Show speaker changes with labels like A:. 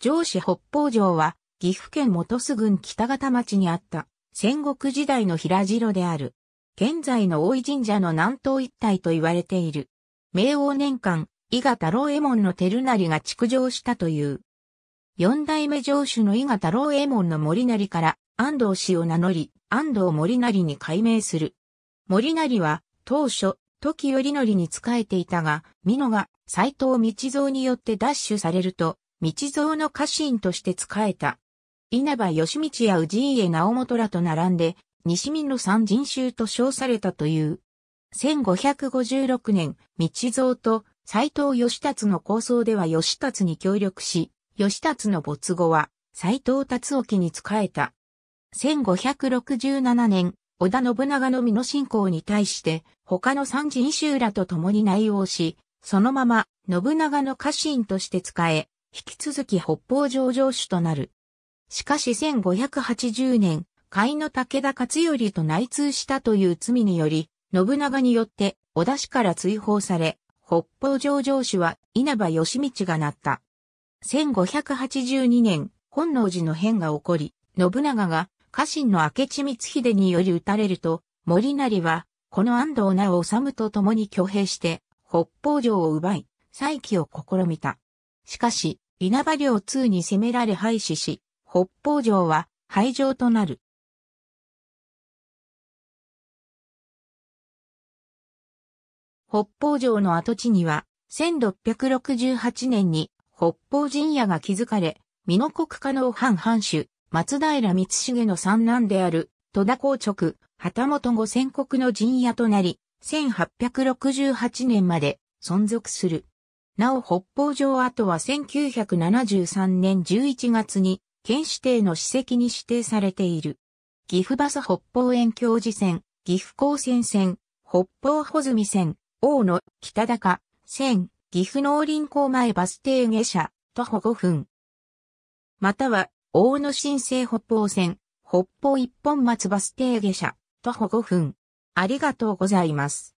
A: 上司北方城は、岐阜県本巣郡北方町にあった、戦国時
B: 代の平城である。現在の大井神社の南東一帯と言われている。明王年間、伊賀太郎右衛門の照成が築城したという。四代目城主の伊賀太郎右衛門の森成から安藤氏を名乗り、安藤森成に改名する。森成は当初、時頼則に仕えていたが、美濃が斎藤道造によって奪取されると、道蔵の家臣として仕えた。稲葉義道や氏家直元らと並んで、西民の三人衆と称されたという。1556年、道蔵と斎藤義達の構想では義達に協力し、義達の没後は斎藤達沖に仕えた。1567年、織田信長の美濃信仰に対して、他の三人衆らと共に内応し、そのまま信長の家臣として仕え、引き続き北方上場主となる。しかし1580年、甲斐の武田勝頼と内通したという罪により、信長によって織田氏から追放され、北方上場主は稲葉義道がなった。1582年、本能寺の変が起こり、信長が家臣の明智光秀により撃たれると、森成は、この安藤直治と共に挙兵して、北方城を奪い、再起を試みた。しかし、稲葉領2に
A: 攻められ廃止し、北方城は廃城となる。北方城の跡地には、1668年に北方陣屋が築かれ、
B: 美濃国家の藩藩主、松平光重の三男である、戸田公直、旗本五千国の陣屋となり、1868年まで存続する。なお北方城跡は1973年11月に県指定の史跡に指定されている。岐阜バス北方園教寺線、岐阜高専線、北方穂積線、大野、北高、線、岐阜農林港前バス停下車、徒歩5分。または、大野新生北方線、北方一本松バス停下
A: 車、徒歩5分。ありがとうございます。